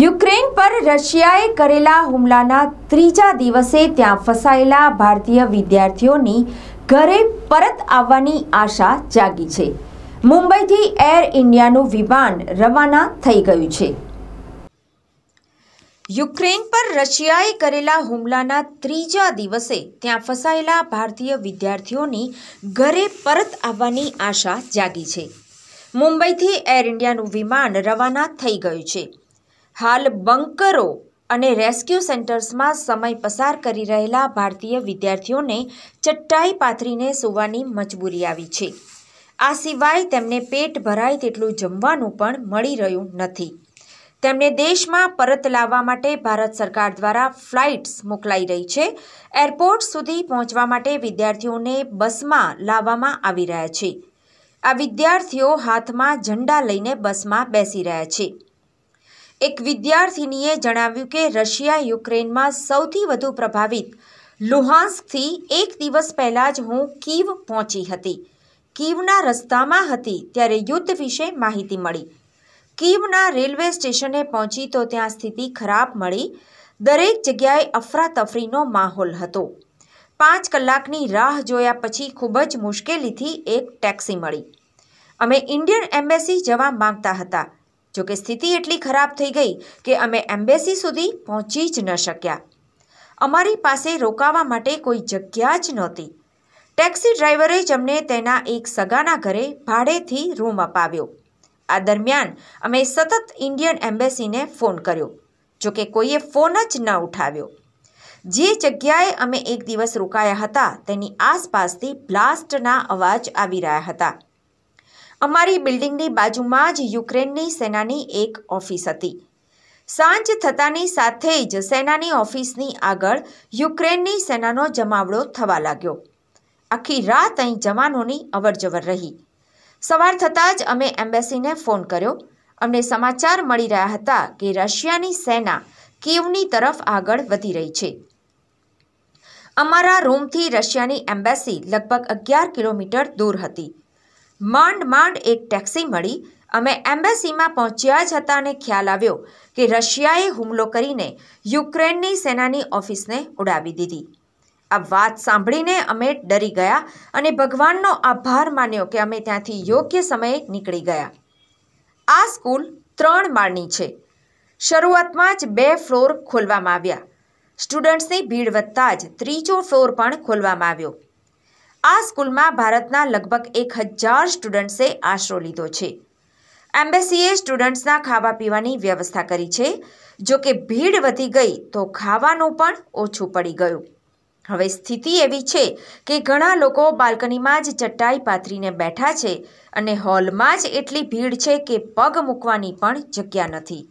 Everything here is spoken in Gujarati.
યુક્રેન પર રશિયાએ કરેલા હુમલાના ત્રીજા દિવસે ત્યાં ફસાયેલા ભારતીય વિદ્યાર્થીઓની ઘરે પરત આવવાની આશા જાગી છે મુંબઈથી એર ઇન્ડિયાનું વિમાન રવાના થઈ ગયું છે યુક્રેન પર રશિયાએ કરેલા હુમલાના ત્રીજા દિવસે ત્યાં ફસાયેલા ભારતીય વિદ્યાર્થીઓની ઘરે પરત આવવાની આશા જાગી છે મુંબઈથી એર ઇન્ડિયાનું વિમાન રવાના થઈ ગયું છે હાલ બંકરો અને રેસ્ક્યુ સેન્ટર્સમાં સમય પસાર કરી રહેલા ભારતીય વિદ્યાર્થીઓને ચટ્ટાઈ પાથરીને સુવાની મજબૂરી આવી છે આ સિવાય તેમને પેટ ભરાય તેટલું જમવાનું પણ મળી રહ્યું નથી તેમને દેશમાં પરત લાવવા માટે ભારત સરકાર દ્વારા ફ્લાઇટ્સ મોકલાઈ રહી છે એરપોર્ટ સુધી પહોંચવા માટે વિદ્યાર્થીઓને બસમાં લાવવામાં આવી રહ્યા છે આ વિદ્યાર્થીઓ હાથમાં ઝંડા લઈને બસમાં બેસી રહ્યા છે એક વિદ્યાર્થીનીએ જણાવ્યું કે રશિયા યુક્રેનમાં સૌથી વધુ પ્રભાવિત લુહાન્સ્કથી એક દિવસ પહેલાં જ હું કીવ પહોંચી હતી કીવના રસ્તામાં હતી ત્યારે યુદ્ધ વિશે માહિતી મળી કીવના રેલવે સ્ટેશને પહોંચી તો ત્યાં સ્થિતિ ખરાબ મળી દરેક જગ્યાએ અફરાતફરીનો માહોલ હતો પાંચ કલાકની રાહ જોયા પછી ખૂબ જ મુશ્કેલીથી એક ટેક્સી મળી અમે ઇન્ડિયન એમ્બેસી જવા માંગતા હતા જો કે સ્થિતિ એટલી ખરાબ થઈ ગઈ કે અમે એમ્બેસી સુધી પહોંચી જ ન શક્યા અમારી પાસે રોકાવા માટે કોઈ જગ્યા જ નહોતી ટેક્સી ડ્રાઈવરે જ અમને તેના એક સગાના ઘરે ભાડેથી રૂમ અપાવ્યો આ દરમિયાન અમે સતત ઇન્ડિયન એમ્બેસીને ફોન કર્યો જોકે કોઈએ ફોન જ ન ઉઠાવ્યો જે જગ્યાએ અમે એક દિવસ રોકાયા હતા તેની આસપાસથી બ્લાસ્ટના અવાજ આવી રહ્યા હતા અમારી બિલ્ડિંગની બાજુમાં જ યુક્રેનની સેનાની એક ઓફિસ હતી સાંજ થતાની સાથે જ સેનાની ઓફિસની આગળ યુક્રેનની સેનાનો જમાવડો થવા લાગ્યો આખી રાત અહીં જવાનોની અવરજવર રહી સવાર થતાં જ અમે એમ્બેસીને ફોન કર્યો અમને સમાચાર મળી રહ્યા હતા કે રશિયાની સેના કીવની તરફ આગળ વધી રહી છે અમારા રૂમથી રશિયાની એમ્બેસી લગભગ અગિયાર કિલોમીટર દૂર હતી માંડ માંડ એક ટેક્સી મળી અમે એમ્બેસીમાં પહોંચ્યા જ હતા અને ખ્યાલ આવ્યો કે રશિયાએ હુમલો કરીને યુક્રેનની સેનાની ઓફિસને ઉડાવી દીધી આ વાત સાંભળીને અમે ડરી ગયા અને ભગવાનનો આભાર માન્યો કે અમે ત્યાંથી યોગ્ય સમયે નીકળી ગયા આ સ્કૂલ ત્રણ માળની છે શરૂઆતમાં જ બે ફ્લોર ખોલવામાં આવ્યા સ્ટુડન્ટ્સની ભીડ વધતા જ ત્રીજો ફ્લોર પણ ખોલવામાં આવ્યો આ સ્કૂલમાં ભારતના લગભગ એક હજાર સ્ટુડન્ટ્સે આશરો લીધો છે એમ્બેસીએ સ્ટુડન્ટ્સના ખાવા પીવાની વ્યવસ્થા કરી છે જો કે ભીડ વધી ગઈ તો ખાવાનું પણ ઓછું પડી ગયું હવે સ્થિતિ એવી છે કે ઘણા લોકો બાલ્કનીમાં જ ચટાઈ પાથરીને બેઠા છે અને હોલમાં જ એટલી ભીડ છે કે પગ મૂકવાની પણ જગ્યા નથી